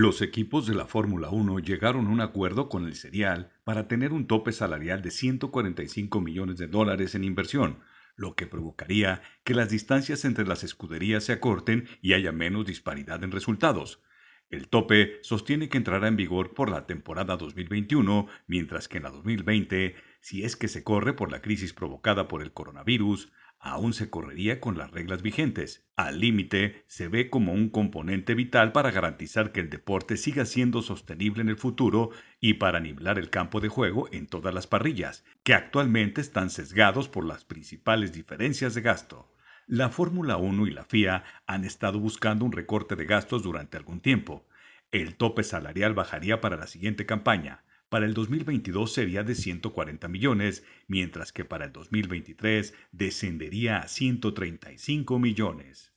Los equipos de la Fórmula 1 llegaron a un acuerdo con el serial para tener un tope salarial de 145 millones de dólares en inversión, lo que provocaría que las distancias entre las escuderías se acorten y haya menos disparidad en resultados. El tope sostiene que entrará en vigor por la temporada 2021, mientras que en la 2020, si es que se corre por la crisis provocada por el coronavirus, aún se correría con las reglas vigentes. Al límite, se ve como un componente vital para garantizar que el deporte siga siendo sostenible en el futuro y para nivelar el campo de juego en todas las parrillas, que actualmente están sesgados por las principales diferencias de gasto. La Fórmula 1 y la FIA han estado buscando un recorte de gastos durante algún tiempo. El tope salarial bajaría para la siguiente campaña, para el 2022 sería de 140 millones, mientras que para el 2023 descendería a 135 millones.